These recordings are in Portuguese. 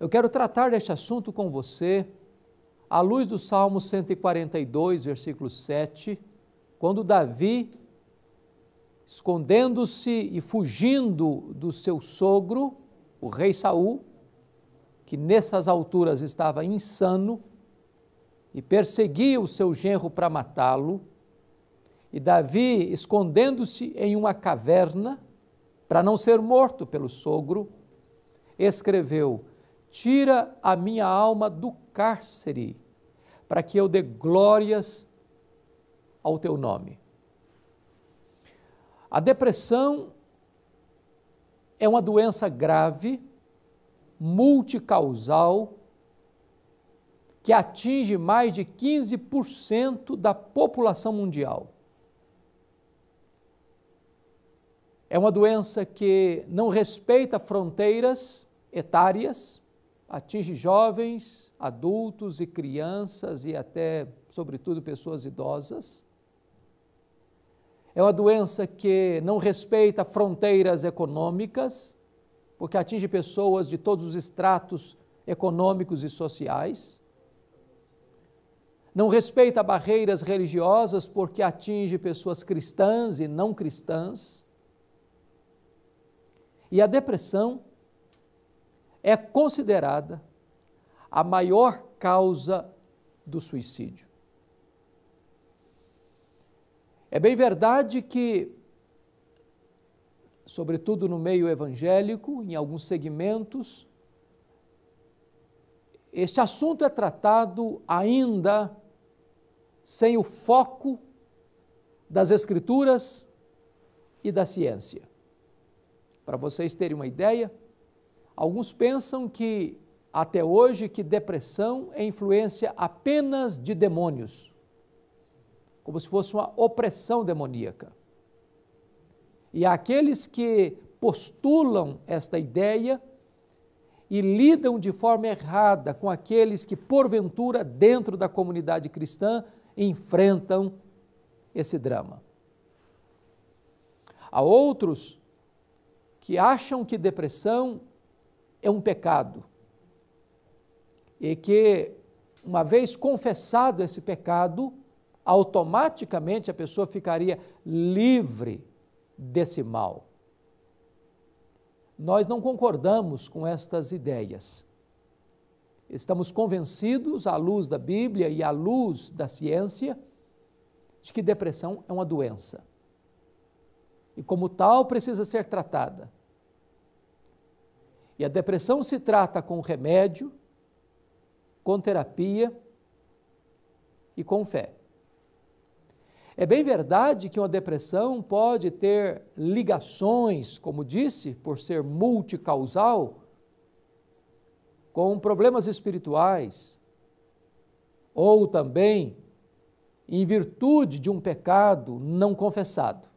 Eu quero tratar deste assunto com você à luz do Salmo 142, versículo 7, quando Davi, escondendo-se e fugindo do seu sogro, o rei Saul, que nessas alturas estava insano e perseguia o seu genro para matá-lo, e Davi, escondendo-se em uma caverna para não ser morto pelo sogro, escreveu: Tira a minha alma do cárcere, para que eu dê glórias ao teu nome. A depressão é uma doença grave, multicausal, que atinge mais de 15% da população mundial. É uma doença que não respeita fronteiras etárias, atinge jovens, adultos e crianças e até, sobretudo, pessoas idosas. É uma doença que não respeita fronteiras econômicas, porque atinge pessoas de todos os estratos econômicos e sociais. Não respeita barreiras religiosas, porque atinge pessoas cristãs e não cristãs. E a depressão é considerada a maior causa do suicídio. É bem verdade que, sobretudo no meio evangélico, em alguns segmentos, este assunto é tratado ainda sem o foco das Escrituras e da ciência. Para vocês terem uma ideia, Alguns pensam que até hoje que depressão é influência apenas de demônios, como se fosse uma opressão demoníaca. E aqueles que postulam esta ideia e lidam de forma errada com aqueles que, porventura, dentro da comunidade cristã, enfrentam esse drama. Há outros que acham que depressão é um pecado. E que, uma vez confessado esse pecado, automaticamente a pessoa ficaria livre desse mal. Nós não concordamos com estas ideias. Estamos convencidos, à luz da Bíblia e à luz da ciência, de que depressão é uma doença. E, como tal, precisa ser tratada e a depressão se trata com remédio, com terapia e com fé. É bem verdade que uma depressão pode ter ligações, como disse, por ser multicausal, com problemas espirituais, ou também em virtude de um pecado não confessado.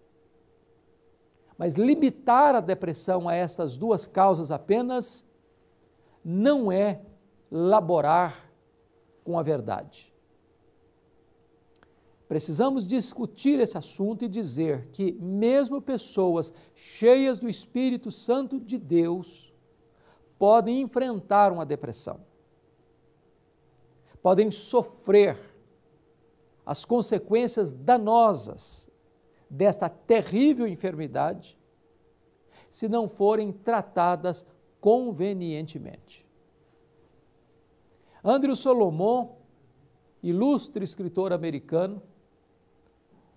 Mas limitar a depressão a estas duas causas apenas não é laborar com a verdade. Precisamos discutir esse assunto e dizer que, mesmo pessoas cheias do Espírito Santo de Deus, podem enfrentar uma depressão, podem sofrer as consequências danosas desta terrível enfermidade se não forem tratadas convenientemente. Andrew Solomon, ilustre escritor americano,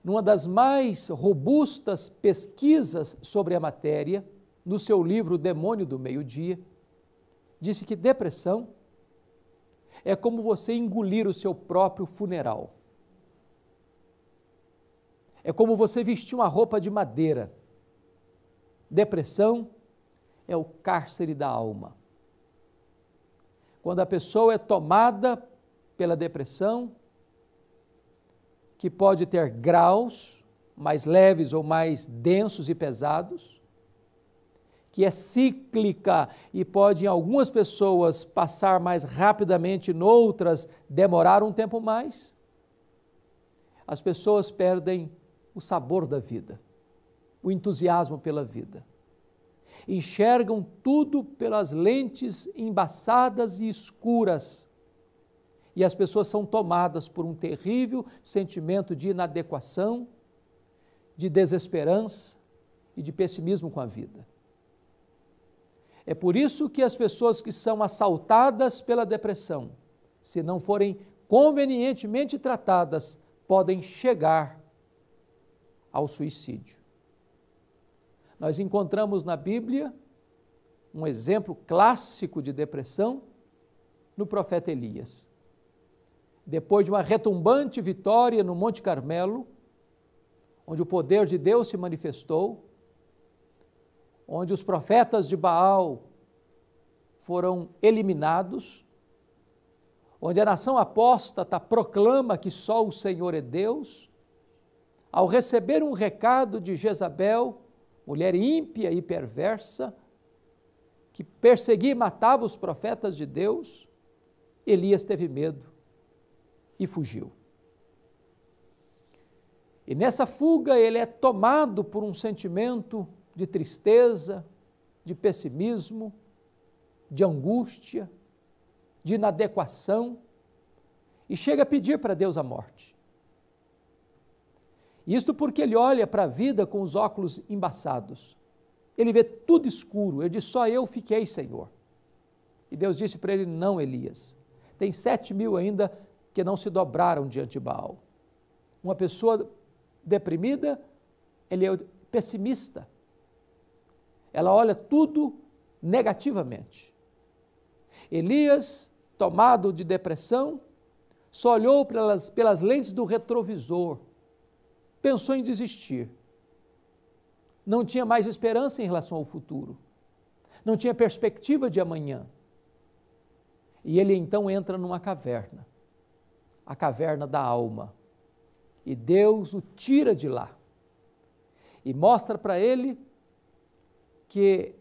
numa das mais robustas pesquisas sobre a matéria, no seu livro Demônio do Meio-Dia, disse que depressão é como você engolir o seu próprio funeral. É como você vestir uma roupa de madeira. Depressão é o cárcere da alma. Quando a pessoa é tomada pela depressão, que pode ter graus mais leves ou mais densos e pesados, que é cíclica e pode em algumas pessoas passar mais rapidamente, em outras demorar um tempo mais, as pessoas perdem o sabor da vida, o entusiasmo pela vida. Enxergam tudo pelas lentes embaçadas e escuras. E as pessoas são tomadas por um terrível sentimento de inadequação, de desesperança e de pessimismo com a vida. É por isso que as pessoas que são assaltadas pela depressão, se não forem convenientemente tratadas, podem chegar ao suicídio. Nós encontramos na Bíblia um exemplo clássico de depressão no profeta Elias. Depois de uma retumbante vitória no Monte Carmelo, onde o poder de Deus se manifestou, onde os profetas de Baal foram eliminados, onde a nação apóstata tá, proclama que só o Senhor é Deus, ao receber um recado de Jezabel, mulher ímpia e perversa, que perseguia e matava os profetas de Deus, Elias teve medo e fugiu. E nessa fuga ele é tomado por um sentimento de tristeza, de pessimismo, de angústia, de inadequação, e chega a pedir para Deus a morte. Isto porque ele olha para a vida com os óculos embaçados. Ele vê tudo escuro. Ele diz: Só eu fiquei, Senhor. E Deus disse para ele: Não, Elias. Tem sete mil ainda que não se dobraram diante de Baal. Uma pessoa deprimida, ele é pessimista. Ela olha tudo negativamente. Elias, tomado de depressão, só olhou pelas, pelas lentes do retrovisor pensou em desistir. Não tinha mais esperança em relação ao futuro. Não tinha perspectiva de amanhã. E ele então entra numa caverna a caverna da alma. E Deus o tira de lá e mostra para ele que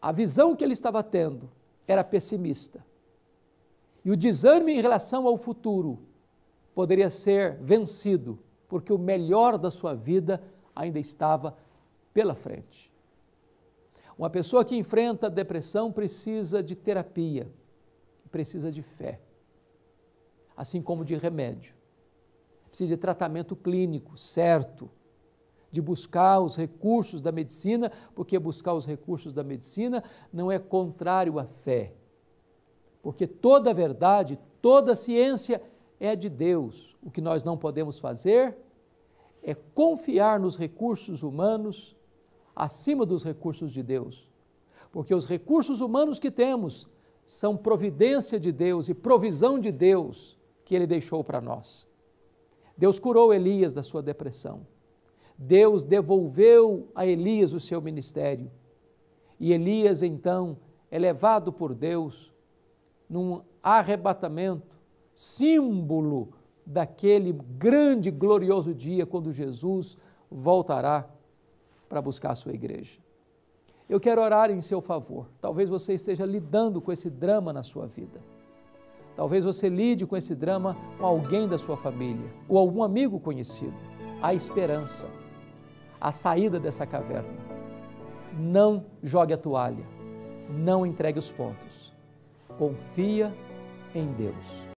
a visão que ele estava tendo era pessimista. E o desânimo em relação ao futuro poderia ser vencido porque o melhor da sua vida ainda estava pela frente. Uma pessoa que enfrenta depressão precisa de terapia, precisa de fé, assim como de remédio. Precisa de tratamento clínico certo, de buscar os recursos da medicina, porque buscar os recursos da medicina não é contrário à fé. Porque toda verdade, toda ciência é de Deus. O que nós não podemos fazer é confiar nos recursos humanos acima dos recursos de Deus. Porque os recursos humanos que temos são providência de Deus e provisão de Deus que Ele deixou para nós. Deus curou Elias da sua depressão. Deus devolveu a Elias o seu ministério. E Elias, então, é levado por Deus num arrebatamento, símbolo daquele grande, glorioso dia quando Jesus voltará para buscar a sua igreja. Eu quero orar em seu favor. Talvez você esteja lidando com esse drama na sua vida. Talvez você lide com esse drama com alguém da sua família ou algum amigo conhecido. A esperança, a saída dessa caverna. Não jogue a toalha, não entregue os pontos. Confia em Deus.